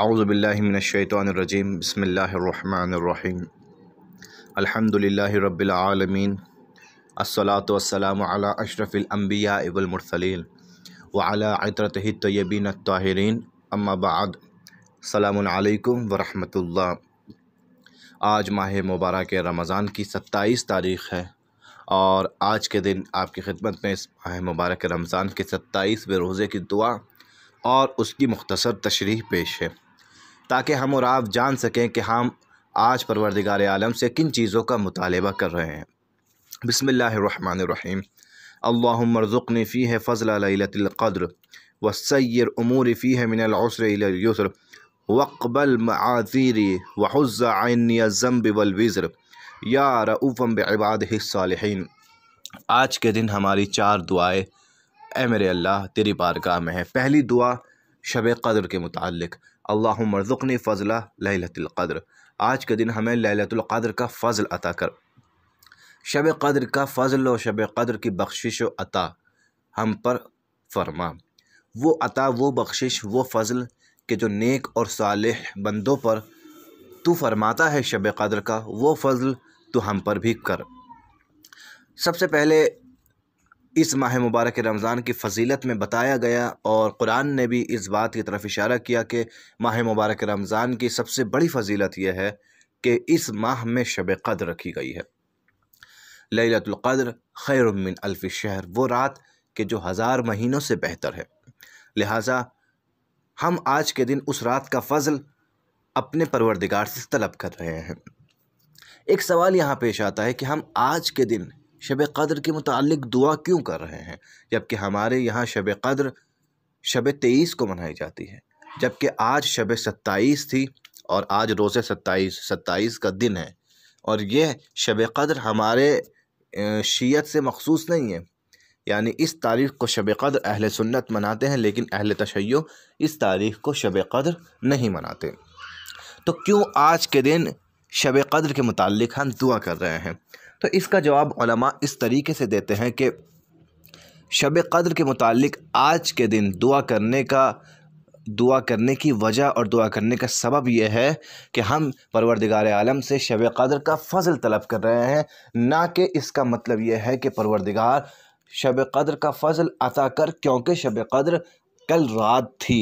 आउज़बिल्लिमिनशैतरजीम बसमीम अल्हम्दुलिल्लाहि रबालमीन आलमीन अस्सलातु अला अशरफिल अम्बिया वल मुरसलीन व अला आज माह मुबारक रमज़ान की सत्ताईस तारीख़ है और आज के दिन आपकी खिदमत में इस माह मुबारक रमज़ान के सत्ताईसवें रोज़े की दुआ और उसकी मुख्तसर तशरी पेश है ताकि हम और आप जान सकें कि हम आज परवरदिगार आलम से किन चीज़ों का मुतालबा कर रहे हैं बसमीम अल्लामरज़ुक़नी फ़ी है फ़ज़लतलक़द्र व सैर उमूरफ़ी फ़ी है मिनलसर वक़बल आज़ीरी वज़्ज़ानज़म्ब वलविज़्र या रऊफ़म बबाद हिस्सालहन आज के दिन हमारी चार दुआएँ ए मेरे अल्लाह तेरी बारगाह में है पहली दुआ शब कदर के मुतक़ अल्लाह मरजुकनी फ़जला लतिलक़द्र आज के दिन हमें क़द्र का फ़ज़ल अता कर शब कद्र का फ़ज़ल और शब कद्र की बख्शिश अता हम पर फरमा वो अता वो बख्शिश वो फ़ज़ल के जो नेक और साल बंदों पर तू फरमाता है शब कद्र का वो फ़ज़ल तो हम पर भी कर सबसे पहले इस माह मुबारक रमज़ान की फजीलत में बताया गया और कुरान ने भी इस बात की तरफ इशारा किया कि माह मुबारक रमज़ान की सबसे बड़ी फजीलत यह है कि इस माह में शब कद्र रखी गई है लतुल्क़द्र खैर मिन अल्फ़ शहर वो रात के जो हज़ार महीनों से बेहतर है लिहाजा हम आज के दिन उस रात का फ़जल अपने परवरदिगार से तलब कर रहे हैं एक सवाल यहाँ पेश आता है कि हम आज के दिन शब कदर के मतलब दुआ क्यों कर रहे हैं जबकि हमारे यहाँ शब कदर शब तेईस को मनाई जाती है जबकि आज शब सत्ताईस थी और आज रोज़े सत्ताईस सत्ताईस का दिन है और यह शब कदर हमारे शीयत से मखसूस नहीं है यानी इस तारीख़ को शब कदर अहल सुन्नत मनाते हैं लेकिन अहल तशैय इस तारीख़ को शब कदर नहीं मनाते तो क्यों आज के दिन शब कद्र के मतलब हम दुआ कर रहे हैं तो इसका जवाब इस तरीके से देते हैं कि शब कद्र के मुतालिक आज के दिन दुआ करने का दुआ करने की वजह और दुआ करने का सबब यह है कि हम परवरदिगार आलम से शब कदर का फ़जल तलब कर रहे हैं ना कि इसका मतलब यह है कि परवरदिगार शब क़द्र का फ़जल अता कर क्योंकि शब क़द्र कल रात थी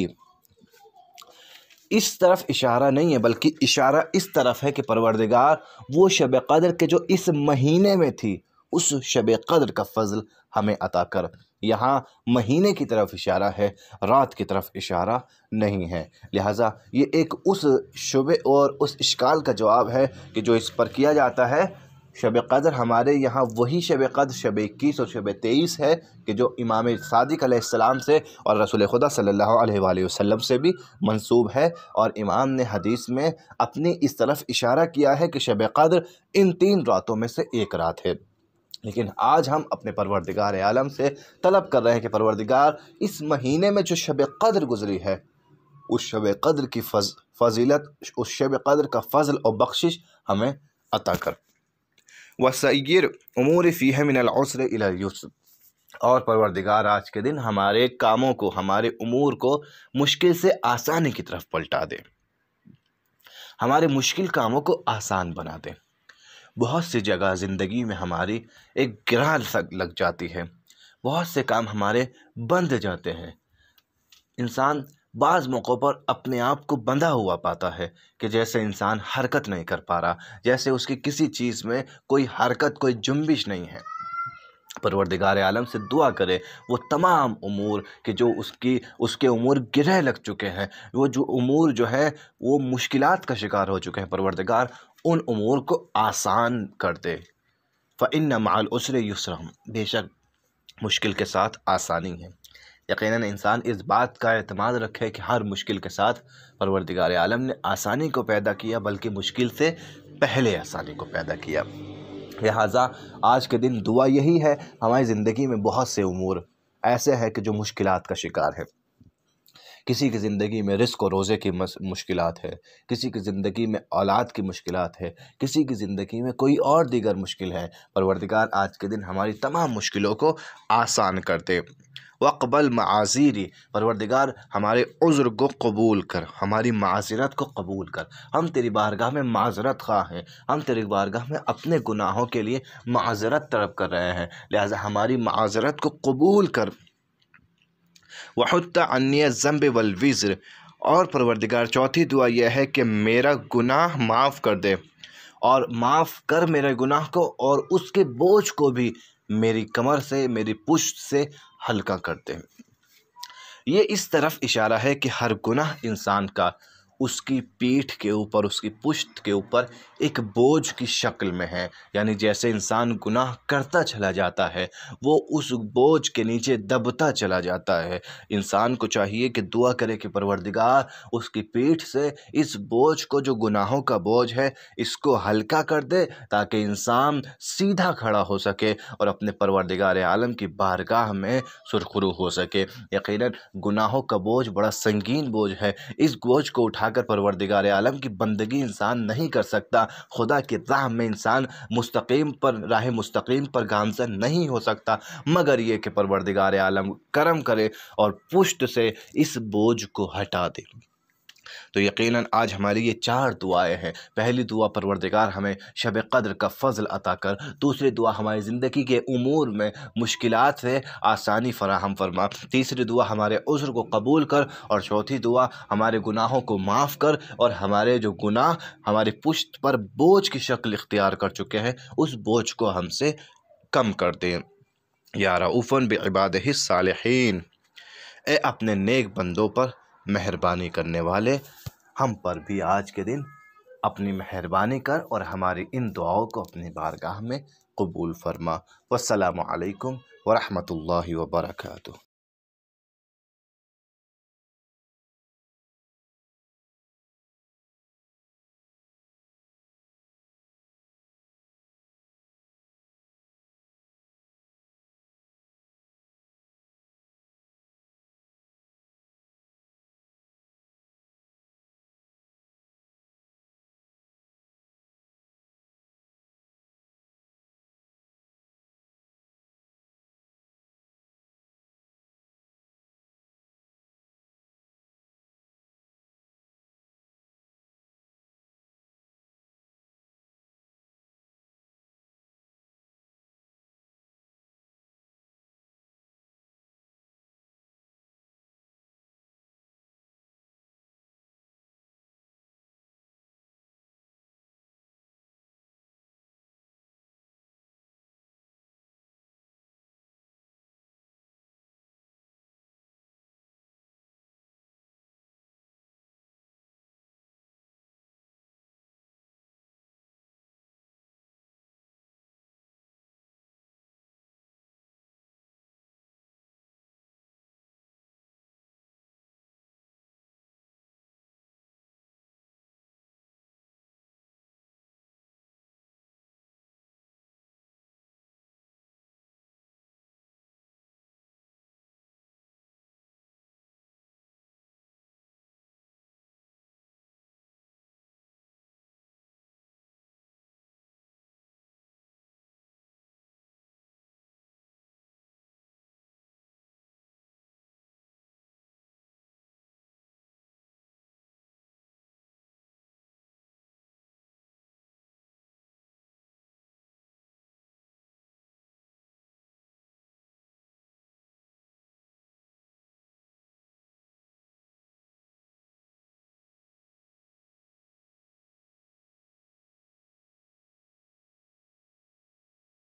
इस तरफ इशारा नहीं है बल्कि इशारा इस तरफ है कि परवरदिगार वो शब कदर के जो इस महीने में थी उस शब कदर का फजल हमें अता कर यहाँ महीने की तरफ इशारा है रात की तरफ इशारा नहीं है लिहाजा ये एक उस शुबे और उस इश्काल का जवाब है कि जो इस पर किया जाता है शब कदर हमारे यहाँ वही शब कदर शब इक्कीस और शब तेईस है कि जो इमाम सादिक से और रसूल खुदा सल्ला वसम से भी मंसूब है और इमाम ने हदीस में अपनी इस तरफ इशारा किया है कि शब कदर इन तीन रातों में से एक रात है लेकिन आज हम अपने परवरदिगार आलम से तलब कर रहे हैं कि परवरदिगार इस महीने में जो शब कदर गुजरी है उस शब कदर की फज फजीलत उस शब कदर का फजल और बख्शिश हमें अता कर वसैर उमूर फ़ी मिनसर इलायूसर और परवरदिगार आज के दिन हमारे कामों को हमारे उमूर को मुश्किल से आसानी की तरफ पलटा दें हमारे मुश्किल कामों को आसान बना दें बहुत सी जगह ज़िंदगी में हमारी एक ग्रह लग जाती है बहुत से काम हमारे बंद जाते हैं इंसान बाज़ मौक़ों पर अपने आप को बंधा हुआ पाता है कि जैसे इंसान हरकत नहीं कर पा रहा जैसे उसकी किसी चीज़ में कोई हरकत कोई जुम्बिश नहीं है परवरदिगार आलम से दुआ करे वो तमाम उमूर के जो उसकी उसके उमूर गिरह लग चुके हैं वो जो उमूर जो है वो मुश्किल का शिकार हो चुके हैं परवरदिगार उन उमूर को आसान कर दे फ़ इन माल उसरे युसरम बेशक मुश्किल के साथ आसानी है यकीनन इंसान इस बात का अतमाद रखे कि हर मुश्किल के साथ परवरदिगार आलम ने आसानी को पैदा किया बल्कि मुश्किल से पहले आसानी को पैदा किया लिहाजा आज के दिन दुआ यही है हमारी ज़िंदगी में बहुत से अमूर ऐसे हैं कि जो मुश्किल का शिकार है किसी की ज़िंदगी में रिस्क और रोज़े की मुश्किल है किसी की ज़िंदगी में औलाद की मुश्किल है किसी की ज़िंदगी में कोई और दीगर मुश्किल है परवरदिगार आज के दिन हमारी तमाम मुश्किलों को आसान करते वकबल माजीरी परवरदिगार हमारे उज़्र को कबूल कर हमारी माजरत को कबूल कर हम तेरी बारगाह में माजरत खा हैं हम तेरी बारगाह में अपने गुनाहों के लिए माजरत तड़प कर रहे हैं लिहाजा हमारी माजरत को कबूल कर वहत्ता अन्य जम्ब वलविज़्र और परवरदिगार चौथी दुआ यह है कि मेरा गुनाह माफ़ कर दे और माफ़ कर मेरे गुनाह को और उसके बोझ को भी मेरी कमर से मेरी पुश्त से हल्का करते हैं ये इस तरफ इशारा है कि हर गुनाह इंसान का उसकी पीठ के ऊपर उसकी पुश्त के ऊपर एक बोझ की शक्ल में है यानी जैसे इंसान गुनाह करता चला जाता है वो उस बोझ के नीचे दबता चला जाता है इंसान को चाहिए कि दुआ करे कि परवरदिगार उसकी पीठ से इस बोझ को जो गुनाहों का बोझ है इसको हल्का कर दे ताकि इंसान सीधा खड़ा हो सके और अपने परवरदिगार आलम की बारगाह में सुरखरू हो सके यकीन गुनाहों का बोझ बड़ा संगीन बोझ है इस बोझ को उठा आकर परवरदिगार आलम की बंदगी इंसान नहीं कर सकता खुदा की राह में इंसान मुस्तकीम पर राह मुस्तकीम पर गामजन नहीं हो सकता मगर ये कि परवरदिगार आलम करम करे और पुष्ट से इस बोझ को हटा दे तो यकीन आज हमारी ये चार दुआएँ हैं पहली दुआ परवरदिगार हमें शब कदर का फजल अता कर दूसरी दुआ हमारी ज़िंदगी के उमूर में मुश्किल से आसानी फराहम फरमा तीसरी दुआ हमारे उज्र को कबूल कर और चौथी दुआ हमारे गुनाहों को माफ़ कर और हमारे जो गुनाह हमारी पुश्त पर बोझ की शक्ल इख्तियार कर चुके हैं उस बोझ को हमसे कम कर दें उफन रऊफ़न बेबाद साल ए अपने नेक बंदों पर मेहरबानी करने वाले हम पर भी आज के दिन अपनी मेहरबानी कर और हमारी इन दुआओं को अपनी बारगाह में कबूल फरमा वसलम वरहमल वर्का